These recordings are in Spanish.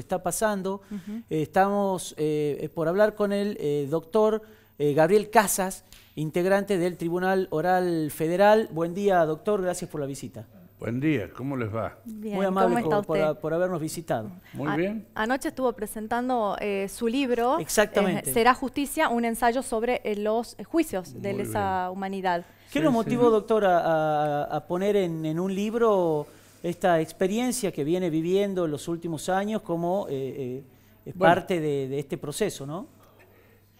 está pasando. estamos eh, eh, por hablar con el eh, doctor Gabriel Casas, integrante del Tribunal Oral Federal. Buen día, doctor. Gracias por la visita. Buen día, ¿cómo les va? Muy amable por, habernos visitado. Muy bien. Anoche estuvo presentando su libro. Exactamente. Será Justicia, un ensayo sobre los juicios de esa humanidad. ¿Qué lo motivó, doctor, a, poner en un libro esta experiencia que viene viviendo en los últimos años como eh, eh, es parte de, este proceso, ¿no?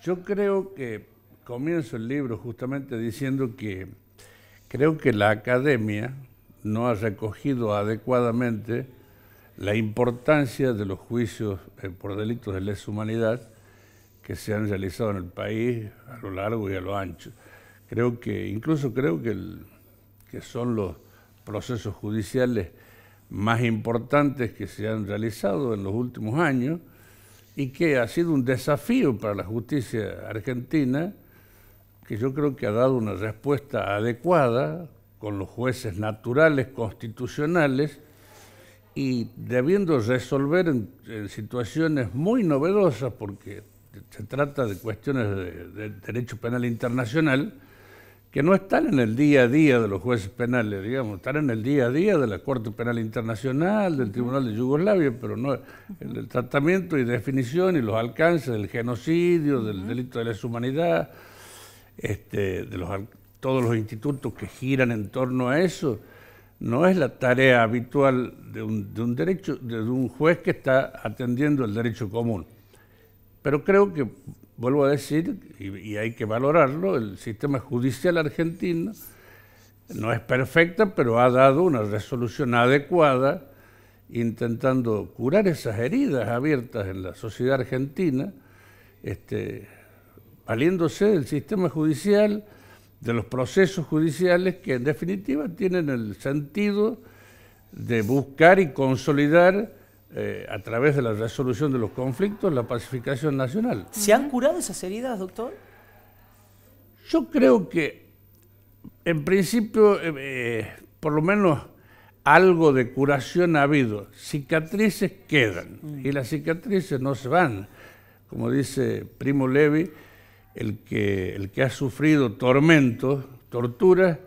Yo creo que comienzo el libro justamente diciendo que creo que la academia no ha recogido adecuadamente la importancia de los juicios eh, por delitos de lesa humanidad que se han realizado en el país a lo largo y a lo ancho. Creo que, incluso creo que, el, que son los, procesos judiciales más importantes que se han realizado en los últimos años y que ha sido un desafío para la justicia argentina, que yo creo que ha dado una respuesta adecuada con los jueces naturales constitucionales y debiendo resolver en, situaciones muy novedosas, porque se trata de cuestiones de derecho penal internacional, que no están en el día a día de los jueces penales, digamos, están en el día a día de la Corte Penal Internacional, del Tribunal de Yugoslavia, pero no en el, tratamiento y definición y los alcances del genocidio, del delito de lesa humanidad, este, de los, todos los institutos que giran en torno a eso, no es la tarea habitual de un, de un derecho, de un juez que está atendiendo el derecho común. Pero creo que vuelvo a decir, y, hay que valorarlo, el sistema judicial argentino no es perfecto, pero ha dado una resolución adecuada intentando curar esas heridas abiertas en la sociedad argentina, este, valiéndose del sistema judicial, de los procesos judiciales que en definitiva tienen el sentido de buscar y consolidar eh, a través de la resolución de los conflictos, la pacificación nacional. ¿Se han curado esas heridas, doctor? Yo creo que, en principio, eh, eh, por lo menos algo de curación ha habido. Cicatrices quedan y las cicatrices no se van. Como dice Primo Levi, el que, el que ha sufrido tormentos, torturas,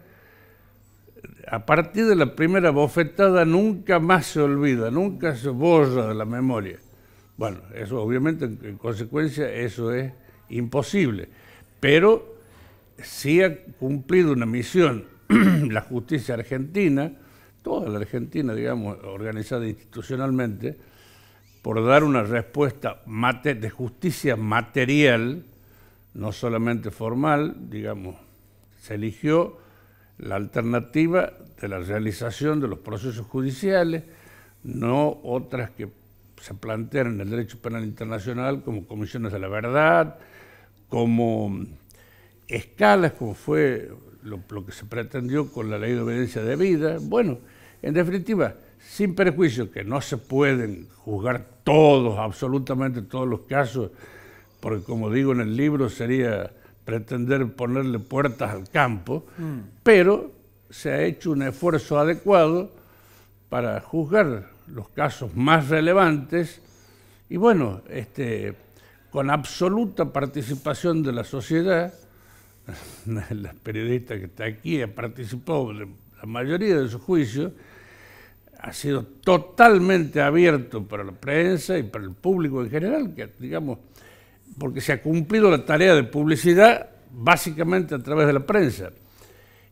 a partir de la primera bofetada nunca más se olvida, nunca se borra de la memoria. Bueno, eso obviamente en consecuencia eso es imposible, pero si ha cumplido una misión la justicia argentina, toda la Argentina, digamos, organizada institucionalmente, por dar una respuesta de justicia material, no solamente formal, digamos, se eligió la alternativa de la realización de los procesos judiciales, no otras que se plantean en el derecho penal internacional como comisiones de la verdad, como escalas, como fue lo, que se pretendió con la ley de obediencia de vida. Bueno, en definitiva, sin perjuicio que no se pueden juzgar todos, absolutamente todos los casos, porque como digo en el libro sería pretender ponerle puertas al campo, mm. pero se ha hecho un esfuerzo adecuado para juzgar los casos más relevantes y bueno, este, con absoluta participación de la sociedad, la periodista que está aquí ha participado en la mayoría de sus juicio ha sido totalmente abierto para la prensa y para el público en general, que digamos, porque se ha cumplido la tarea de publicidad básicamente a través de la prensa.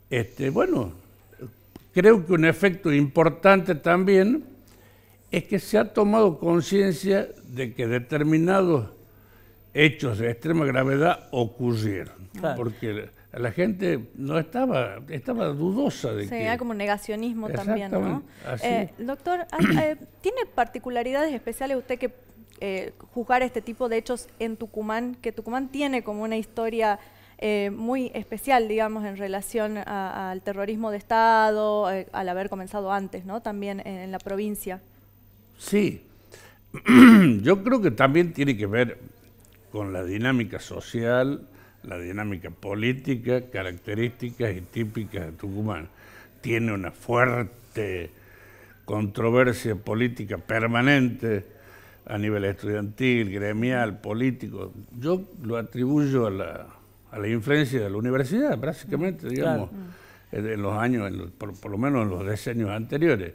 Este, bueno, creo que un efecto importante también es que se ha tomado conciencia de que determinados hechos de extrema gravedad ocurrieron, porque la gente no estaba, estaba dudosa de sí, que... como negacionismo también, ¿no? Eh, doctor, ah, eh, ¿tiene particularidades especiales usted que eh, juzgar este tipo de hechos en Tucumán, que Tucumán tiene como una historia eh, muy especial, digamos, en relación al terrorismo de Estado, eh, al haber comenzado antes, ¿no? También en la provincia. Sí, yo creo que también tiene que ver con la dinámica social, la dinámica política, características y típicas de Tucumán. Tiene una fuerte controversia política permanente, a nivel estudiantil, gremial, político. Yo lo atribuyo a la, a la influencia de la universidad, básicamente, digamos, mm. en los años, por, lo menos en los decenios anteriores.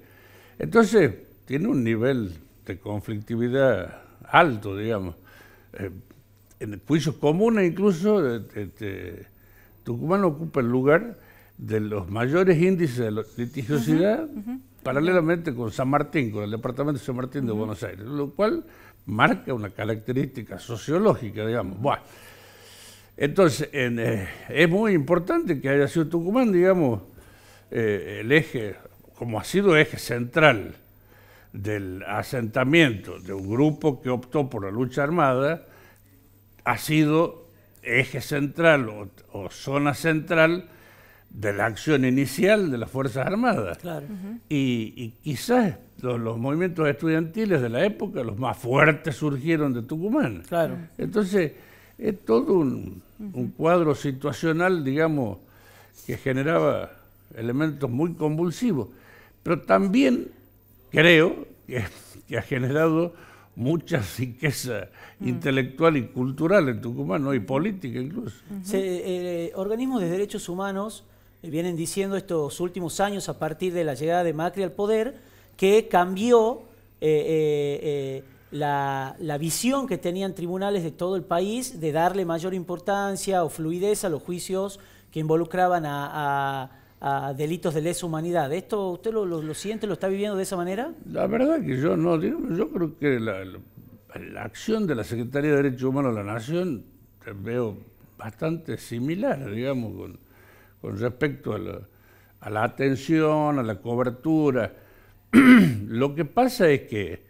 Entonces, tiene un nivel de conflictividad alto, digamos. Eh, en juicios comunes incluso, este, Tucumán ocupa el lugar de los mayores índices de litigiosidad paralelamente con San Martín, con el departamento de San Martín de Buenos Aires, lo cual marca una característica sociológica, digamos. entonces, eh, es muy importante que haya sido Tucumán, digamos, eh, el eje, como ha sido eje central del asentamiento de un grupo que optó por la lucha armada, ha sido eje central o zona central de la acción inicial de las Fuerzas Armadas. y, quizás los, movimientos estudiantiles de la época, los más fuertes, surgieron de Tucumán. Claro. Entonces, es todo un, cuadro situacional, digamos, que generaba elementos muy convulsivos. Pero también creo que, ha generado mucha riqueza mm. intelectual y cultural en Tucumán, ¿no? y política incluso. Eh, organismos de derechos humanos eh, vienen diciendo estos últimos años a partir de la llegada de Macri al poder, que cambió eh, eh, la, visión que tenían tribunales de todo el país de darle mayor importancia o fluidez a los juicios que involucraban a, delitos de lesa humanidad. ¿Esto usted lo, siente, lo está viviendo de esa manera? La verdad que yo no, yo creo que la, acción de la Secretaría de Derechos Humanos de la Nación veo bastante similar, digamos, con con respecto a la, atención, a la cobertura. Lo que pasa es que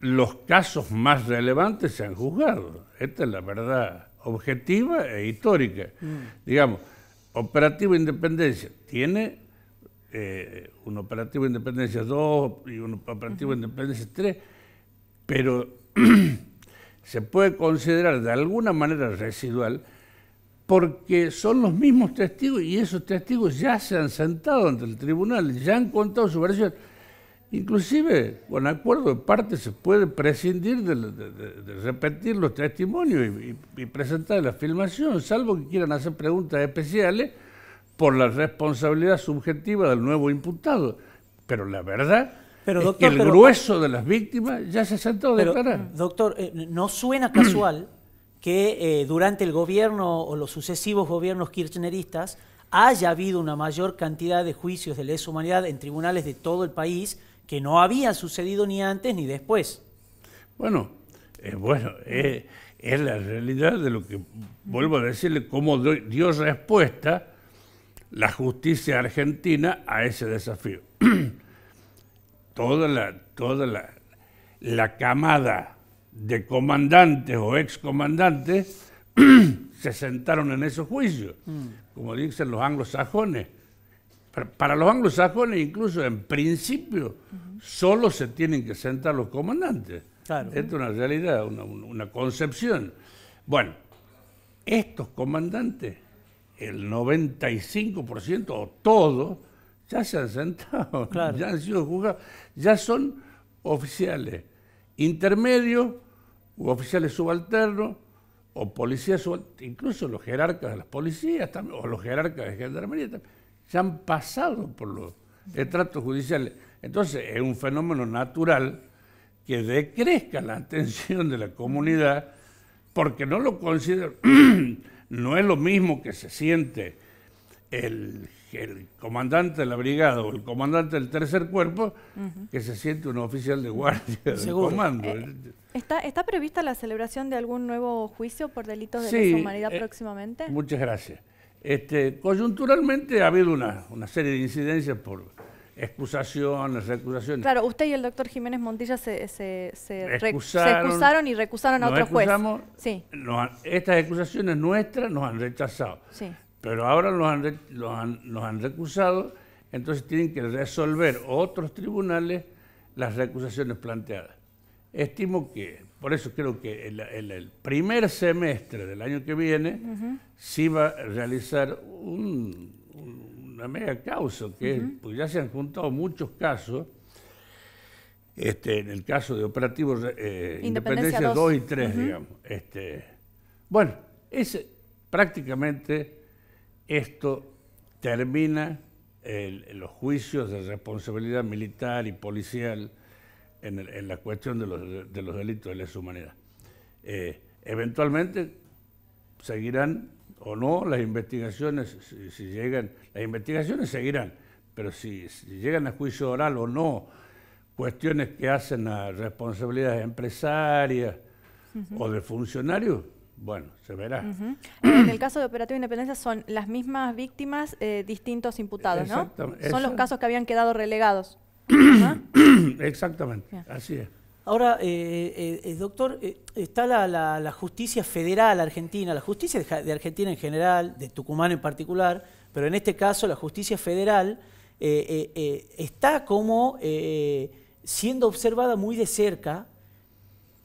los casos más relevantes se han juzgado. Esta es la verdad objetiva e histórica. Mm. Digamos, operativo Independencia tiene eh, un operativo Independencia 2 y un operativo Independencia 3, pero se puede considerar de alguna manera residual porque son los mismos testigos y esos testigos ya se han sentado ante el tribunal, ya han contado su versión. Inclusive, con acuerdo de parte, se puede prescindir de, repetir los testimonios y, presentar la filmación, salvo que quieran hacer preguntas especiales por la responsabilidad subjetiva del nuevo imputado. Pero la verdad que el grueso de las víctimas ya se ha sentado de declarar. Doctor, eh, no suena casual que eh, durante el gobierno o los sucesivos gobiernos kirchneristas haya habido una mayor cantidad de juicios de lesa humanidad en tribunales de todo el país que no había sucedido ni antes ni después. Bueno, eh, bueno, eh, es la realidad de lo que vuelvo a decirle, cómo dio respuesta la justicia argentina a ese desafío. toda la, toda la, la camada de comandantes o excomandantes se sentaron en esos juicios, como dicen los anglosajones. Para, los anglosajones, incluso en principio, solo se tienen que sentar los comandantes. es una realidad, una, concepción. Bueno, estos comandantes, el 95% o todos, ya se han sentado, ya han sido juzgados, ya son oficiales intermedios u oficiales subalternos o policías subalternos, incluso los jerarcas de las policías también, o los jerarcas de gendarmería se se han pasado por los estratos judiciales. Entonces es un fenómeno natural que decrezca la atención de la comunidad porque no lo considero, no es lo mismo que se siente el el comandante de la brigada o el comandante del tercer cuerpo que se siente un oficial de guardia del comando. Eh, ¿está, ¿Está prevista la celebración de algún nuevo juicio por delitos de deshumanidad humanidad eh, próximamente? Muchas gracias. Este, coyunturalmente ha habido una, serie de incidencias por, excusaciones, recusaciones. Claro, usted y el doctor Jiménez Montilla se, se, se, excusaron, y recusaron a otro juez. Sí. estas excusaciones nuestras nos han rechazado. Sí. Pero ahora los han, los han, recusado, entonces tienen que resolver otros tribunales las recusaciones planteadas. Estimo que, por eso creo que el, el, primer semestre del año que viene sí va a realizar una mega causa, que pues ya se han juntado muchos casos, este, en el caso de operativos eh, Independencia, 2. y 3, digamos. Este, bueno, es prácticamente esto termina los juicios de responsabilidad militar y policial en, la cuestión de los, delitos de lesa humanidad. Eh, eventualmente seguirán o no las investigaciones, si, llegan, las investigaciones seguirán, pero si, llegan a juicio oral o no, cuestiones que hacen a responsabilidades empresarias o de funcionarios, bueno, se verá. Eh, en el caso de Operativo Independencia son las mismas víctimas, eh, distintos imputados, ¿no? Son los casos que habían quedado relegados. Exactamente, así es. Ahora, eh, doctor, está la, justicia federal argentina, la justicia de, Argentina en general, de Tucumán en particular, pero en este caso la justicia federal está como siendo observada muy de cerca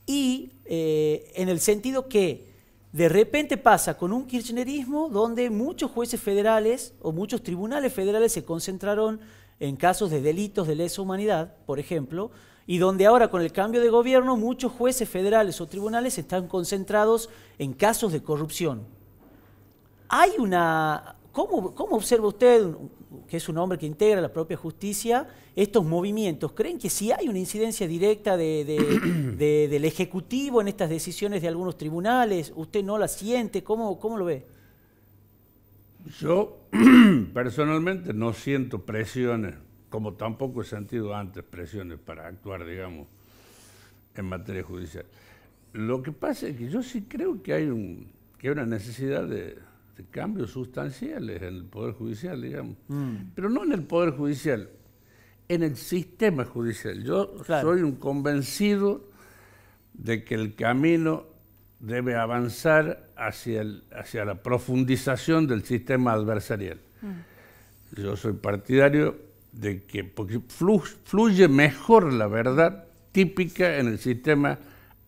y en el sentido que de repente pasa con un kirchnerismo donde muchos jueces federales o muchos tribunales federales se concentraron en casos de delitos de lesa humanidad, por ejemplo, y donde ahora con el cambio de gobierno muchos jueces federales o tribunales están concentrados en casos de corrupción. Hay una... ¿Cómo, cómo observa usted que es un hombre que integra la propia justicia, estos movimientos, ¿creen que si hay una incidencia directa del Ejecutivo en estas decisiones de algunos tribunales, usted no la siente? ¿Cómo, cómo lo ve? Yo personalmente no siento presiones, como tampoco he sentido antes presiones para actuar, digamos, en materia judicial. Lo que pasa es que yo sí creo que hay, un, que hay una necesidad de este, cambios sustanciales en el Poder Judicial, digamos. Mm. Pero no en el Poder Judicial, en el sistema judicial. Yo soy un convencido de que el camino debe avanzar hacia, el, hacia la profundización del sistema adversarial. Mm. Yo soy partidario de que fluye mejor la verdad típica en el sistema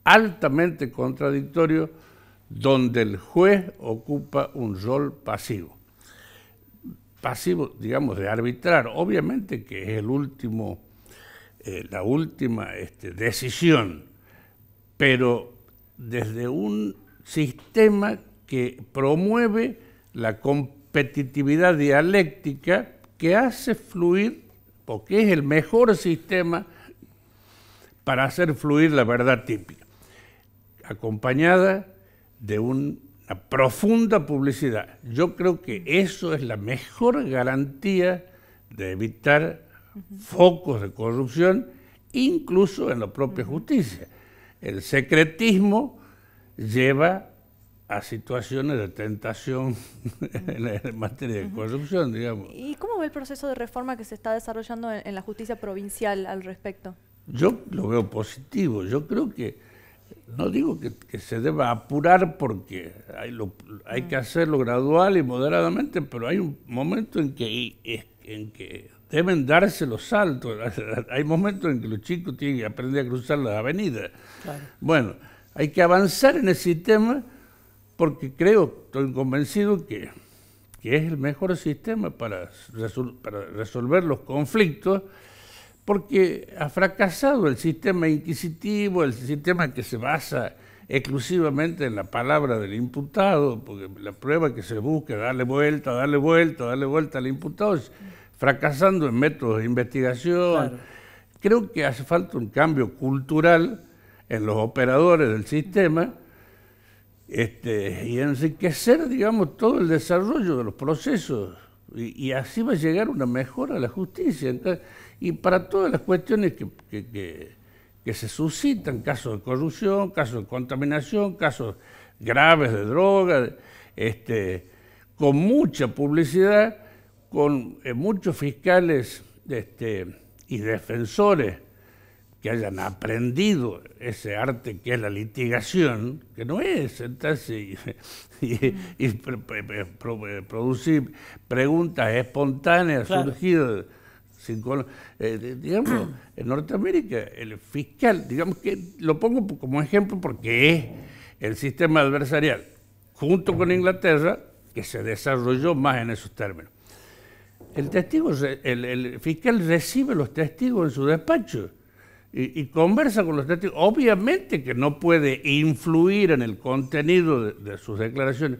altamente contradictorio donde el juez ocupa un rol pasivo. Pasivo, digamos, de arbitrar, obviamente que es el último, eh, la última este, decisión, pero desde un sistema que promueve la competitividad dialéctica que hace fluir, porque es el mejor sistema para hacer fluir la verdad típica, acompañada de una profunda publicidad. Yo creo que eso es la mejor garantía de evitar focos de corrupción, incluso en la propia justicia. El secretismo lleva a situaciones de tentación en materia de corrupción, digamos. ¿Y cómo ve el proceso de reforma que se está desarrollando en la justicia provincial al respecto? Yo lo veo positivo. Yo creo que no digo que, se deba apurar porque hay, que mm. hacerlo gradual y moderadamente, pero hay un momento en que, en que deben darse los saltos. Hay momentos en que los chicos tienen que aprender a cruzar las avenidas. Bueno, hay que avanzar en el sistema porque creo, estoy convencido que, que es el mejor sistema para resolver los conflictos porque ha fracasado el sistema inquisitivo, el sistema que se basa exclusivamente en la palabra del imputado, porque la prueba que se busca, darle vuelta, darle vuelta, darle vuelta al imputado, fracasando en métodos de investigación. Creo que hace falta un cambio cultural en los operadores del sistema este, y enriquecer, digamos, todo el desarrollo de los procesos. Y, así va a llegar una mejora a la justicia. Entonces, y para todas las cuestiones que, que, se suscitan, casos de corrupción, casos de contaminación, casos graves de droga, este, con mucha publicidad, con eh, muchos fiscales este, y defensores que hayan aprendido ese arte que es la litigación, que no es sentarse y, producir preguntas espontáneas surgidas eh, digamos, en Norteamérica, el fiscal, digamos que lo pongo como ejemplo porque es el sistema adversarial, junto con Inglaterra, que se desarrolló más en esos términos. El, testigo, el, fiscal recibe los testigos en su despacho y, conversa con los testigos. Obviamente que no puede influir en el contenido de, de sus declaraciones,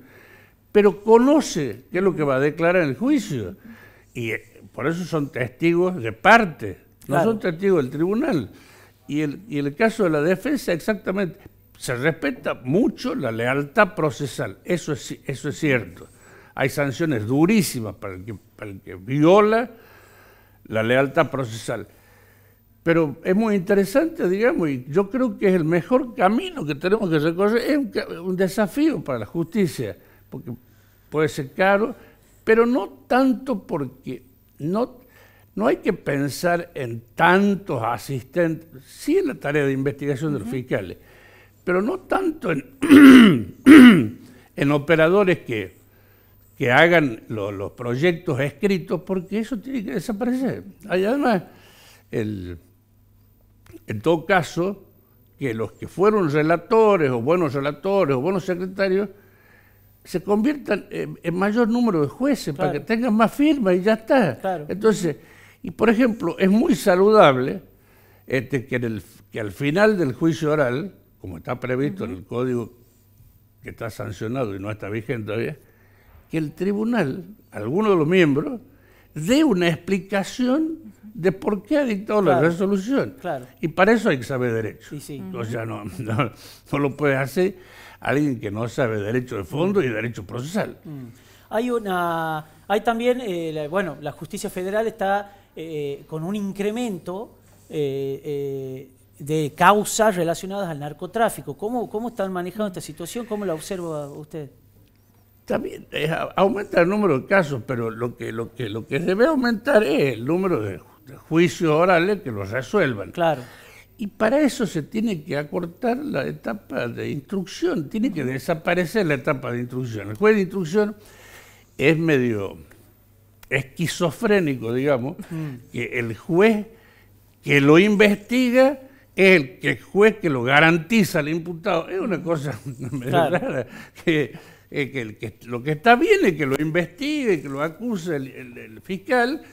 pero conoce qué es lo que va a declarar en el juicio. Y por eso son testigos de parte, no son testigos del tribunal. Y el, el caso de la defensa, exactamente, se respeta mucho la lealtad procesal, eso es, eso es cierto. Hay sanciones durísimas para el que, que viola la lealtad procesal. Pero es muy interesante, digamos, y yo creo que es el mejor camino que tenemos que recorrer. Es un, desafío para la justicia, porque puede ser caro, pero no tanto porque no, no hay que pensar en tantos asistentes, sí en la tarea de investigación de los fiscales, pero no tanto en, en operadores que, hagan los proyectos escritos, porque eso tiene que desaparecer. además, en todo caso, que los que fueron relatores o buenos relatores o buenos secretarios se conviertan en, mayor número de jueces para que tengan más firmas y ya está. Entonces, y por ejemplo, es muy saludable este, que, al final del juicio oral, como está previsto en el código que está sancionado y no está vigente todavía, que el tribunal, alguno de los miembros, dé una explicación de por qué ha dictado la resolución. Y para eso hay que saber derecho. O sea, no, no, lo puedes hacer alguien que no sabe derecho de fondo y derecho procesal. Mm. Hay una, hay también, eh, bueno, la justicia federal está eh, eh, con un incremento de causas relacionadas al narcotráfico. ¿Cómo, ¿Cómo están manejando esta situación? ¿Cómo la observa usted? También aumenta el número de casos, pero lo que, lo que, lo que debe aumentar es el número de, de juicios orales que los resuelvan. Claro. Y para eso se tiene que acortar la etapa de instrucción, tiene que desaparecer la etapa de instrucción. El juez de instrucción es medio esquizofrénico, digamos, que el juez que lo investiga es el, que juez que lo garantiza al imputado. Es una cosa rara, eh, que, lo que está bien es que lo investigue, que lo acuse el, fiscal,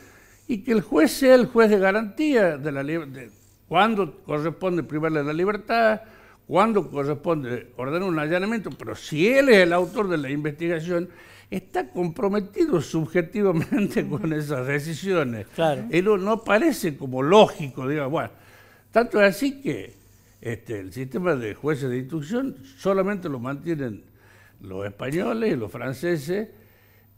y que el juez sea el juez de garantía de la, de, cuándo corresponde privarle la libertad, cuando corresponde ordenar un allanamiento, pero si él es el autor de la investigación, está comprometido subjetivamente con esas decisiones. Claro. no parece como lógico, digamos, bueno, tanto es así que este, el sistema de jueces de instrucción solamente lo mantienen los españoles y los franceses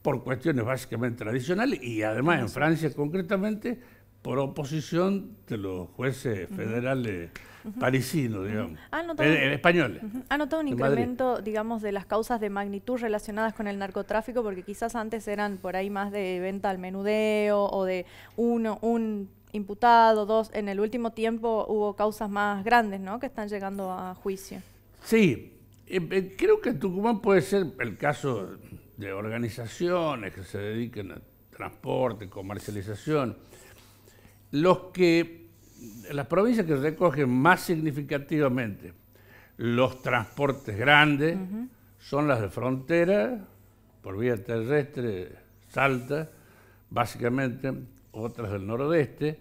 por cuestiones básicamente tradicionales y además en Francia concretamente por oposición de los jueces federales parisinos, digamos, eh, españoles. ¿Ha notado un incremento, digamos, de las causas de magnitud relacionadas con el narcotráfico? Porque quizás antes eran por ahí más de venta al menudeo o de uno, un imputado, dos. En el último tiempo hubo causas más grandes, ¿no?, que están llegando a juicio. Sí, eh, eh, creo que en Tucumán puede ser el caso de organizaciones que se dediquen a transporte, comercialización los que, las provincias que recogen más significativamente los transportes grandes son las de frontera, por vía terrestre, Salta, básicamente, otras del nordeste,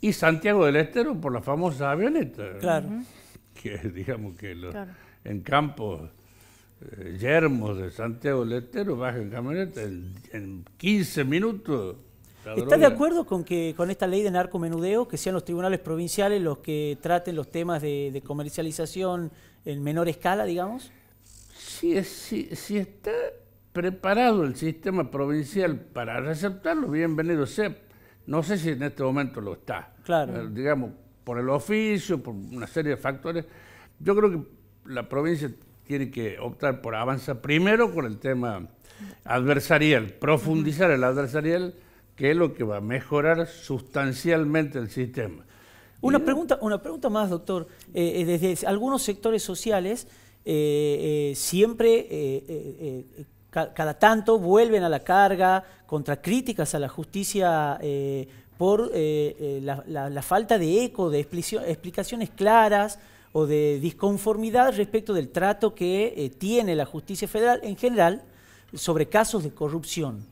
y Santiago del Estero por la famosa avioneta. Claro. Que digamos que en campos eh, yermos de Santiago del Estero bajan camioneta en, en 15 minutos ¿Está de acuerdo con que con esta ley de narcomenudeo que sean los tribunales provinciales los que traten los temas de, comercialización en menor escala, digamos? Si, si, está preparado el sistema provincial para aceptarlo, bienvenido sea. No sé si en este momento lo está. Claro. Eh, digamos, por el oficio, por una serie de factores. Yo creo que la provincia tiene que optar por avanzar primero con el tema adversarial, profundizar el adversarial que es lo que va a mejorar sustancialmente el sistema. Una pregunta, una pregunta más, doctor. Eh, eh, desde algunos sectores sociales eh, siempre, cada tanto, vuelven a la carga contra críticas a la justicia por la, la, falta de eco, de explicaciones claras o de disconformidad respecto del trato que tiene la justicia federal en general sobre casos de corrupción.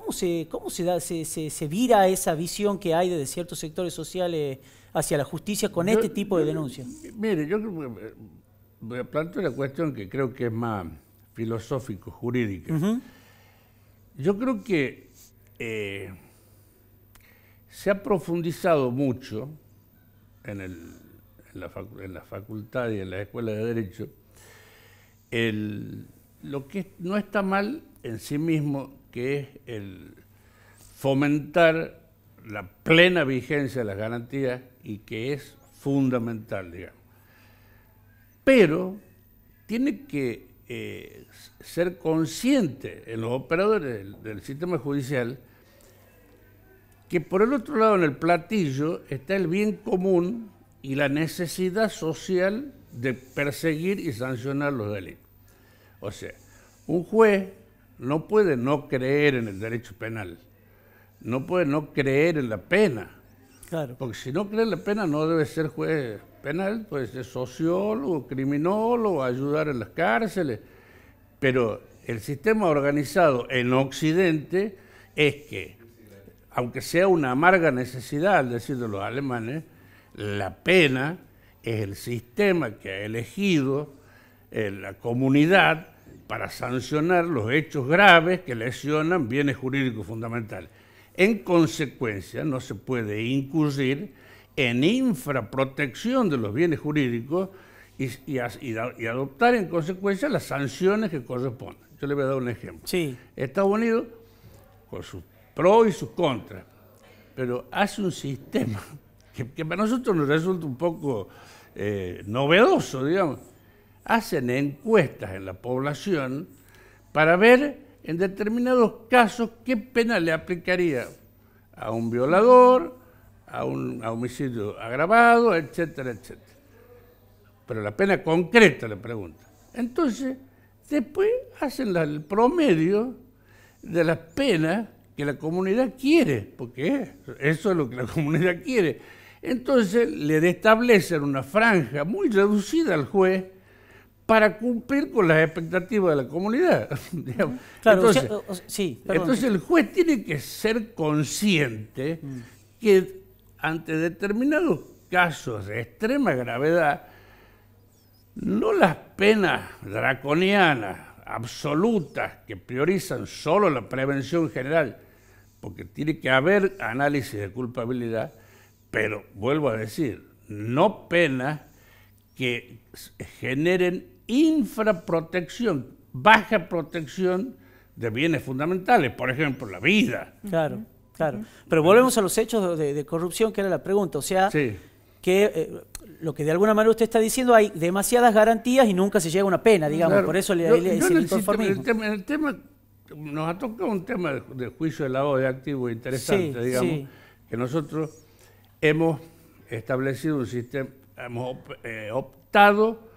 ¿Cómo se, cómo se, da, se, se, vira esa visión que hay de ciertos sectores sociales hacia la justicia con este tipo de denuncias? Mire, yo eh, planteo la cuestión que creo que es más filosófico, jurídica. Yo creo que eh, se ha profundizado mucho en, en, la facultad y en la escuela de Derecho lo que no está mal en sí mismo que es el fomentar la plena vigencia de las garantías y que es fundamental, digamos. Pero tiene que eh, ser consciente en los operadores del, del sistema judicial que por el otro lado en el platillo está el bien común y la necesidad social de perseguir y sancionar los delitos. O sea, un juez no puede no creer en el derecho penal, no puede no creer en la pena. Porque si no cree en la pena no debe ser juez penal, puede ser sociólogo, criminólogo, ayudar en las cárceles. Pero el sistema organizado en Occidente es que, aunque sea una amarga necesidad, al decir de los alemanes, la pena es el sistema que ha elegido eh, la comunidad para sancionar los hechos graves que lesionan bienes jurídicos fundamentales. En consecuencia, no se puede incurrir en infraprotección de los bienes jurídicos y, adoptar en consecuencia las sanciones que corresponden. Yo le voy a dar un ejemplo. Estados Unidos, con sus pro y sus contras, pero hace un sistema que, para nosotros nos resulta un poco eh, novedoso, digamos hacen encuestas en la población para ver en determinados casos qué pena le aplicaría a un violador, a un homicidio agravado, etcétera, etcétera. Pero la pena concreta le pregunta. Entonces, después hacen el promedio de las penas que la comunidad quiere, porque eso es lo que la comunidad quiere. Entonces le establecen una franja muy reducida al juez para cumplir con las expectativas de la comunidad. entonces, el juez tiene que ser consciente mm. que ante determinados casos de extrema gravedad, no las penas draconianas, absolutas, que priorizan solo la prevención general, porque tiene que haber análisis de culpabilidad, pero vuelvo a decir, no penas que generen infraprotección, baja protección de bienes fundamentales, por ejemplo, la vida. Claro, claro. Pero volvemos a los hechos de, corrupción, que era la pregunta. O sea, que eh, lo que de alguna manera usted está diciendo, hay demasiadas garantías y nunca se llega a una pena, digamos. Por eso le, yo, el conformismo. El tema, nos ha tocado un tema de, juicio de la de activo e interesante, digamos, que nosotros hemos establecido un sistema, hemos eh, optado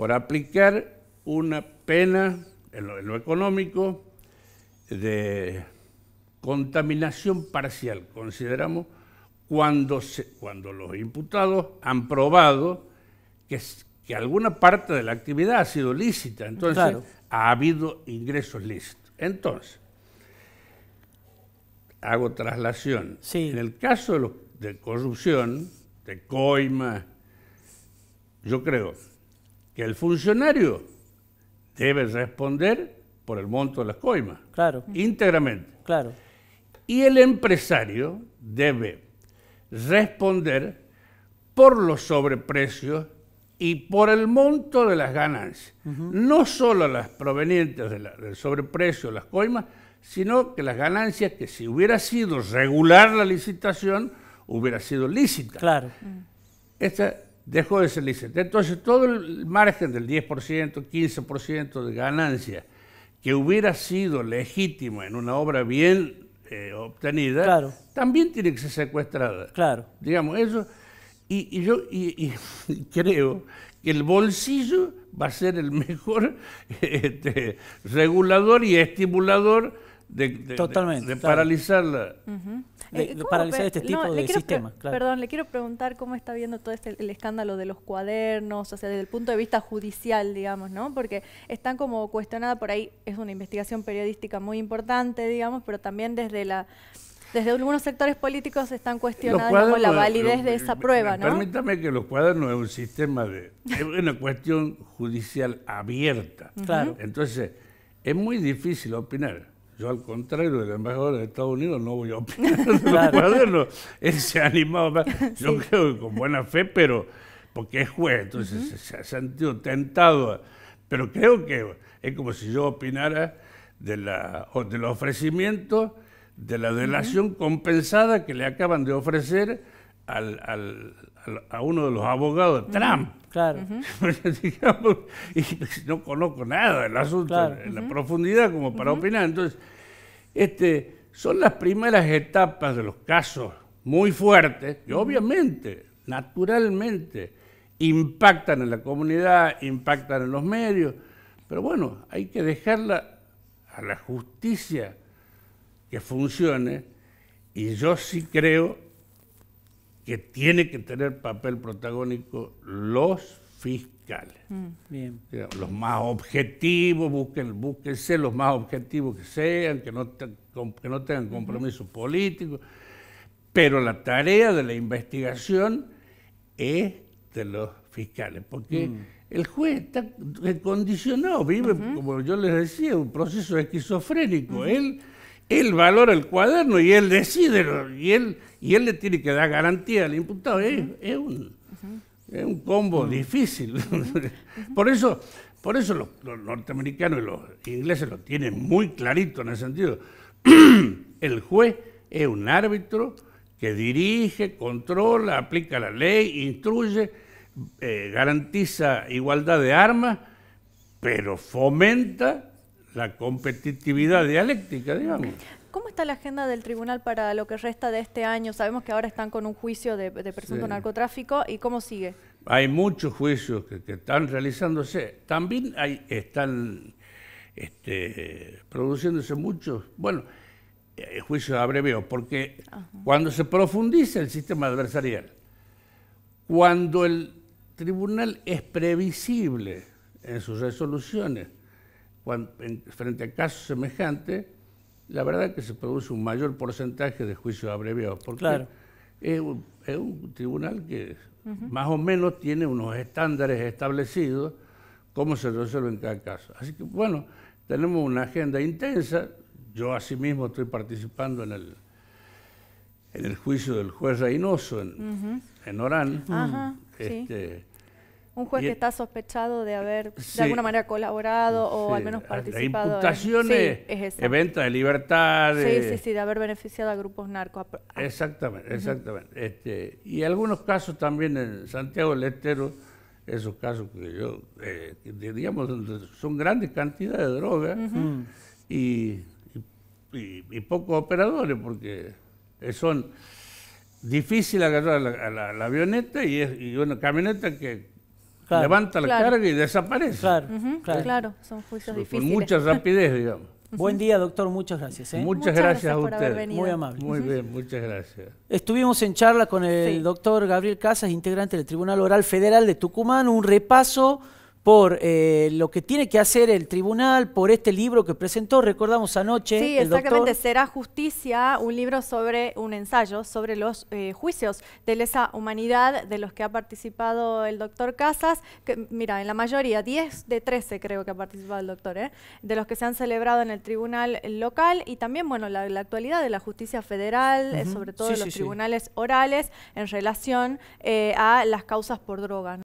por aplicar una pena en lo, económico de contaminación parcial, consideramos cuando, cuando los imputados han probado que, que, alguna parte de la actividad ha sido lícita, entonces ha habido ingresos lícitos. Entonces, hago traslación. En el caso de corrupción, de coima, yo creo el funcionario debe responder por el monto de las coimas. Claro. Íntegramente. Claro. Y el empresario debe responder por los sobreprecios y por el monto de las ganancias. No solo las provenientes del sobreprecio, de las coimas, sino que las ganancias que si hubiera sido regular la licitación, hubiera sido lícita. Claro. Mm. Esta dejó de ser licente. Entonces, todo el margen del 10%, 15% de ganancia que hubiera sido legítimo en una obra bien eh, obtenida, también tiene que ser secuestrada. Claro. Digamos, eso. Y, yo creo que el bolsillo va a ser el mejor este, regulador y estimulador de, Totalmente, eh, paralizar este tipo de sistema. Perdón, le quiero preguntar cómo está viendo todo este, el escándalo de los cuadernos, o sea, desde el punto de vista judicial, digamos, ¿no? Porque están como cuestionada por ahí, es una investigación periodística muy importante, digamos, pero también desde la... Desde algunos sectores políticos están cuestionando la validez de esa prueba, ¿no? Permítame que los cuadernos es un sistema de... es una cuestión judicial abierta. Entonces, es muy difícil opinar. Yo, al contrario del embajador de Estados Unidos, no voy a opinar de los Él se ha animado Yo creo que con buena fe, pero porque es juez, entonces se ha sentido tentado. Pero creo que es como si yo opinara de, la, de los de la delación compensada que le acaban de ofrecer a uno de los abogados de Trump. Claro. no conozco nada del asunto en la profundidad como para opinar. Entonces, este, son las primeras etapas de los casos muy fuertes que obviamente, naturalmente, impactan en la comunidad, impactan en los medios, pero bueno, hay que dejarla a la justicia que funcione y yo sí creo que tiene que tener papel protagónico los fiscales. Mm. Los más objetivos, busquen, búsquense los más objetivos que sean, que no, que no tengan compromiso político. políticos, pero la tarea de la investigación es de los fiscales, porque mm. el juez está condicionado, vive, como yo les decía, un proceso esquizofrénico. Él él valora el cuaderno y él decide, y él, y él le tiene que dar garantía al imputado. Es, un, combo difícil. por eso, por eso los, norteamericanos y los ingleses lo tienen muy clarito en ese sentido. el juez es un árbitro que dirige, controla, aplica la ley, instruye, eh, garantiza igualdad de armas, pero fomenta la competitividad dialéctica, digamos. ¿Cómo está la agenda del tribunal para lo que resta de este año? Sabemos que ahora están con un juicio de, presunto narcotráfico y cómo sigue. Hay muchos juicios que, están realizándose. También hay, están este, produciéndose muchos, bueno, eh, juicios abreviados, porque cuando se profundiza el sistema adversarial, cuando el tribunal es previsible en sus resoluciones, en, frente a casos semejantes, la verdad es que se produce un mayor porcentaje de juicios abreviados, porque es, un, tribunal que más o menos tiene unos estándares establecidos, cómo se resuelve en cada caso. Así que, bueno, tenemos una agenda intensa, yo asimismo estoy participando en el, en el juicio del juez Reynoso en, en Orán. Este, un juez que está sospechado de haber de alguna manera colaborado o al menos participado. Imputaciones, en, sí, eventos de libertad. Sí, sí, sí, de haber beneficiado a grupos narcos. Exactamente, exactamente. Este, y algunos casos también en Santiago del Estero, esos casos que yo, eh, digamos, son grandes cantidades de drogas y, y, pocos operadores, porque son difícil agarrar la, avioneta y, es, y una camioneta que levanta la carga y desaparece. Claro, son juicios difíciles. Con mucha rapidez, digamos. Buen día, doctor. Muchas gracias. ¿eh? Muchas, gracias, a usted. Muy amable. Muy bien, muchas gracias. Estuvimos en charla con el doctor Gabriel Casas, integrante del Tribunal Oral Federal de Tucumán, un repaso por eh, lo que tiene que hacer el tribunal, por este libro que presentó, recordamos anoche. Sí, exactamente, será Justicia, un libro sobre, un ensayo sobre los eh, juicios de lesa humanidad de los que ha participado el doctor Casas, que mira, en la mayoría, 10 de 13 creo que ha participado el doctor, ¿eh? de los que se han celebrado en el tribunal local y también, bueno, la, actualidad de la justicia federal, eh, sobre todo los tribunales orales en relación a las causas por drogas.